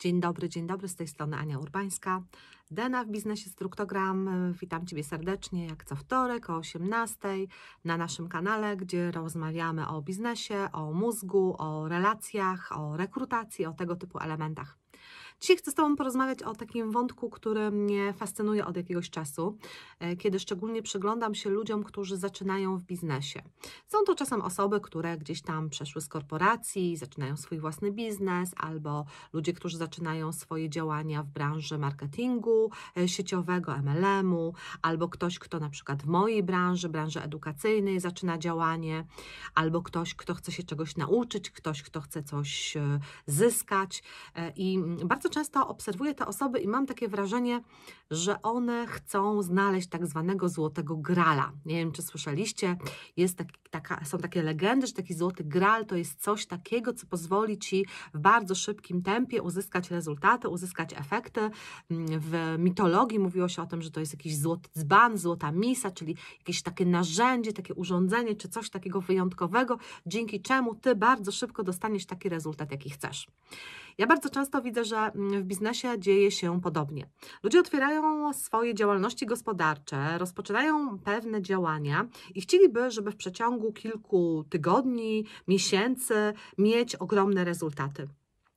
Dzień dobry, dzień dobry, z tej strony Ania Urbańska, Dena w Biznesie z Struktogram. Witam Ciebie serdecznie, jak co wtorek o 18 na naszym kanale, gdzie rozmawiamy o biznesie, o mózgu, o relacjach, o rekrutacji, o tego typu elementach. Dzisiaj chcę z Tobą porozmawiać o takim wątku, który mnie fascynuje od jakiegoś czasu, e, kiedy szczególnie przyglądam się ludziom, którzy zaczynają w biznesie. Są to czasem osoby, które gdzieś tam przeszły z korporacji, zaczynają swój własny biznes, albo ludzie, którzy zaczynają swoje działania w branży marketingu e, sieciowego, MLM-u, albo ktoś, kto na przykład w mojej branży, branży edukacyjnej zaczyna działanie, albo ktoś, kto chce się czegoś nauczyć, ktoś, kto chce coś e, zyskać i bardzo często obserwuję te osoby i mam takie wrażenie, że one chcą znaleźć tak zwanego złotego grala. Nie wiem, czy słyszeliście, jest taki, taka, są takie legendy, że taki złoty gral to jest coś takiego, co pozwoli ci w bardzo szybkim tempie uzyskać rezultaty, uzyskać efekty. W mitologii mówiło się o tym, że to jest jakiś złoty dzban, złota misa, czyli jakieś takie narzędzie, takie urządzenie, czy coś takiego wyjątkowego, dzięki czemu ty bardzo szybko dostaniesz taki rezultat, jaki chcesz. Ja bardzo często widzę, że mm, w biznesie dzieje się podobnie. Ludzie otwierają swoje działalności gospodarcze, rozpoczynają pewne działania i chcieliby, żeby w przeciągu kilku tygodni, miesięcy mieć ogromne rezultaty.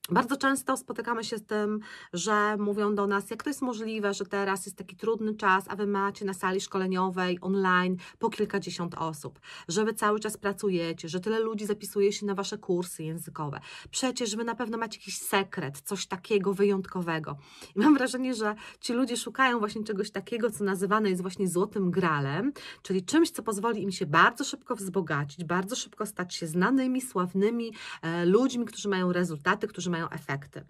Bardzo często spotykamy się z tym, że mówią do nas, jak to jest możliwe, że teraz jest taki trudny czas, a wy macie na sali szkoleniowej online po kilkadziesiąt osób, że wy cały czas pracujecie, że tyle ludzi zapisuje się na wasze kursy językowe. Przecież wy na pewno macie jakiś sekret, coś takiego wyjątkowego. I mam wrażenie, że ci ludzie szukają właśnie czegoś takiego, co nazywane jest właśnie złotym gralem, czyli czymś, co pozwoli im się bardzo szybko wzbogacić, bardzo szybko stać się znanymi, sławnymi e, ludźmi, którzy mają rezultaty, którzy mają efekty.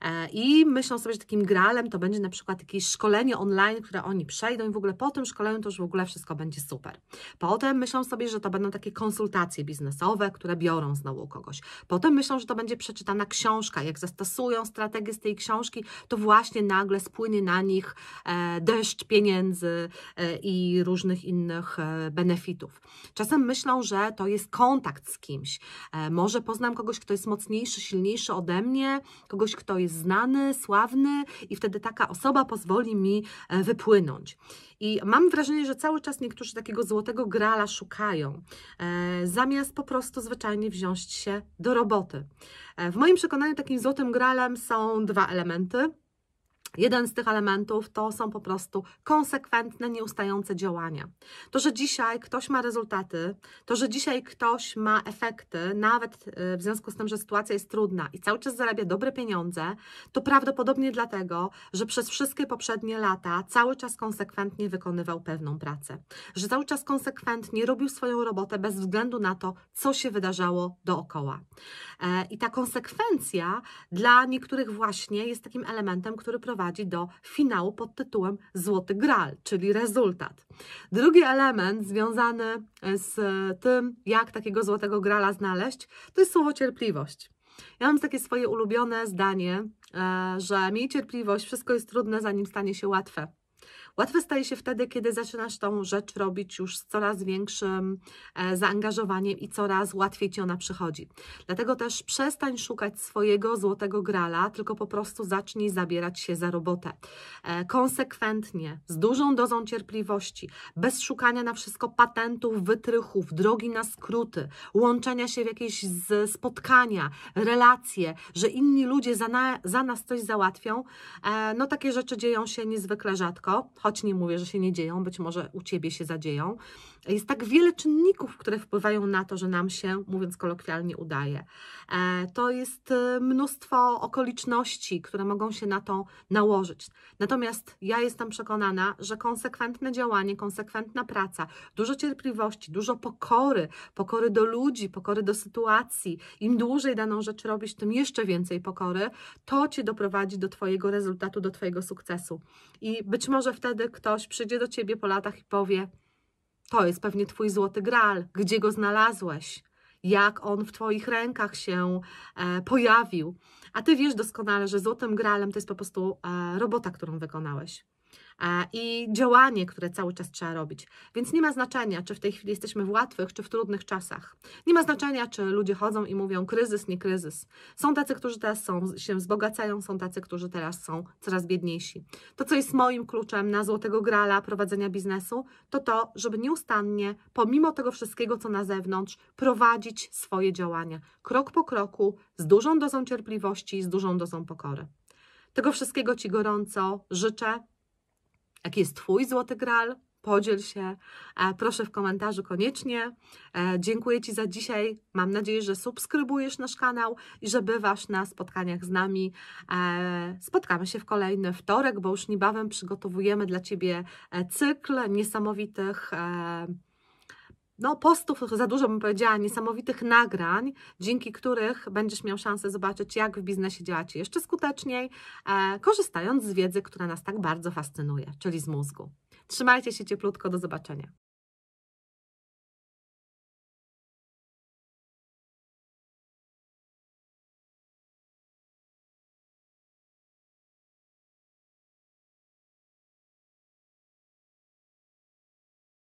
E, I myślą sobie, że takim gralem to będzie na przykład jakieś szkolenie online, które oni przejdą i w ogóle po tym szkoleniu to już w ogóle wszystko będzie super. Potem myślą sobie, że to będą takie konsultacje biznesowe, które biorą znowu kogoś. Potem myślą, że to będzie przeczytana książka. Jak zastosują strategię z tej książki, to właśnie nagle spłynie na nich e, deszcz pieniędzy e, i różnych innych benefitów. Czasem myślą, że to jest kontakt z kimś. Może poznam kogoś, kto jest mocniejszy, silniejszy ode mnie, mnie, kogoś, kto jest znany, sławny, i wtedy taka osoba pozwoli mi e, wypłynąć. I mam wrażenie, że cały czas niektórzy takiego złotego grala szukają, e, zamiast po prostu zwyczajnie wziąć się do roboty. E, w moim przekonaniu takim złotym gralem są dwa elementy. Jeden z tych elementów to są po prostu konsekwentne, nieustające działania. To, że dzisiaj ktoś ma rezultaty, to, że dzisiaj ktoś ma efekty, nawet y, w związku z tym, że sytuacja jest trudna i cały czas zarabia dobre pieniądze, to prawdopodobnie dlatego, że przez wszystkie poprzednie lata cały czas konsekwentnie wykonywał pewną pracę, że cały czas konsekwentnie robił swoją robotę bez względu na to, co się wydarzało dookoła. E, I ta konsekwencja dla niektórych właśnie jest takim elementem, który prowadzi prowadzi do finału pod tytułem Złoty Gral, czyli rezultat. Drugi element związany e, z tym, jak takiego złotego grala znaleźć, to jest słowo cierpliwość. Ja mam takie swoje ulubione zdanie, e, że miej cierpliwość, wszystko jest trudne, zanim stanie się łatwe. Łatwe staje się wtedy, kiedy zaczynasz tą rzecz robić już z coraz większym e, zaangażowaniem i coraz łatwiej Ci ona przychodzi. Dlatego też przestań szukać swojego złotego grala, tylko po prostu zacznij zabierać się za robotę. E, konsekwentnie, z dużą dozą cierpliwości, bez szukania na wszystko patentów, wytrychów, drogi na skróty, łączenia się w jakieś spotkania, relacje, że inni ludzie za, na, za nas coś załatwią, e, no takie rzeczy dzieją się niezwykle rzadko, choć nie mówię, że się nie dzieją, być może u Ciebie się zadzieją. Jest tak wiele czynników, które wpływają na to, że nam się, mówiąc kolokwialnie, udaje. E, to jest e, mnóstwo okoliczności, które mogą się na to nałożyć. Natomiast ja jestem przekonana, że konsekwentne działanie, konsekwentna praca, dużo cierpliwości, dużo pokory, pokory do ludzi, pokory do sytuacji, im dłużej daną rzecz robisz, tym jeszcze więcej pokory, to Cię doprowadzi do Twojego rezultatu, do Twojego sukcesu. I być może wtedy wtedy ktoś przyjdzie do ciebie po latach i powie: To jest pewnie twój złoty gral, gdzie go znalazłeś, jak on w twoich rękach się e, pojawił. A ty wiesz doskonale, że złotym gralem to jest po prostu e, robota, którą wykonałeś i działanie, które cały czas trzeba robić. Więc nie ma znaczenia, czy w tej chwili jesteśmy w łatwych, czy w trudnych czasach. Nie ma znaczenia, czy ludzie chodzą i mówią kryzys, nie kryzys. Są tacy, którzy teraz są, się wzbogacają, są tacy, którzy teraz są coraz biedniejsi. To, co jest moim kluczem na złotego grala prowadzenia biznesu, to to, żeby nieustannie, pomimo tego wszystkiego, co na zewnątrz, prowadzić swoje działania krok po kroku, z dużą dozą cierpliwości, z dużą dozą pokory. Tego wszystkiego Ci gorąco życzę. Jaki jest Twój złoty gral? Podziel się, e, proszę w komentarzu koniecznie. E, dziękuję Ci za dzisiaj. Mam nadzieję, że subskrybujesz nasz kanał i że bywasz na spotkaniach z nami. E, spotkamy się w kolejny wtorek, bo już niebawem przygotowujemy dla Ciebie cykl niesamowitych no, postów za dużo bym powiedziała, niesamowitych nagrań, dzięki których będziesz miał szansę zobaczyć, jak w biznesie działać jeszcze skuteczniej, e, korzystając z wiedzy, która nas tak bardzo fascynuje, czyli z mózgu. Trzymajcie się cieplutko, do zobaczenia.